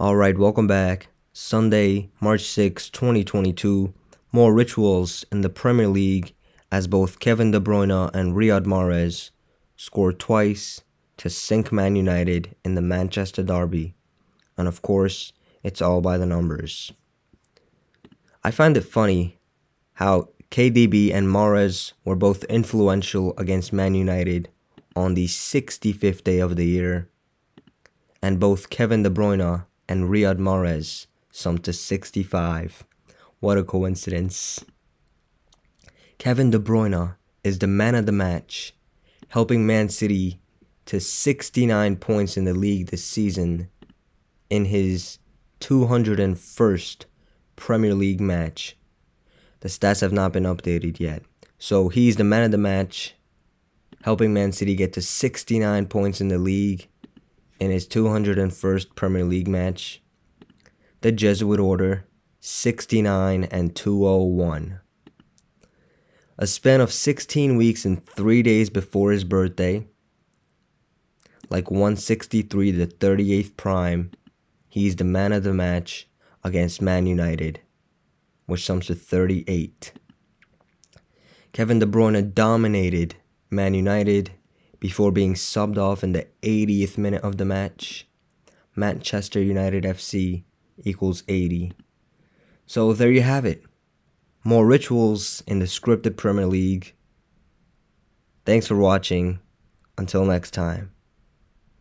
All right, welcome back. Sunday, March 6, 2022. More rituals in the Premier League as both Kevin De Bruyne and Riyad Mahrez scored twice to sink Man United in the Manchester derby. And of course, it's all by the numbers. I find it funny how KDB and Mahrez were both influential against Man United on the 65th day of the year. And both Kevin De Bruyne and Riyad Mahrez some to 65. What a coincidence. Kevin De Bruyne is the man of the match, helping Man City to 69 points in the league this season in his 201st Premier League match. The stats have not been updated yet. So he's the man of the match, helping Man City get to 69 points in the league in his 201st Premier League match, the Jesuit Order 69 and 201. A span of 16 weeks and 3 days before his birthday, like 163 the 38th prime, he's the man of the match against Man United, which sums to 38. Kevin De Bruyne dominated Man United before being subbed off in the 80th minute of the match. Manchester United FC equals 80. So there you have it. More rituals in the scripted Premier League. Thanks for watching. Until next time.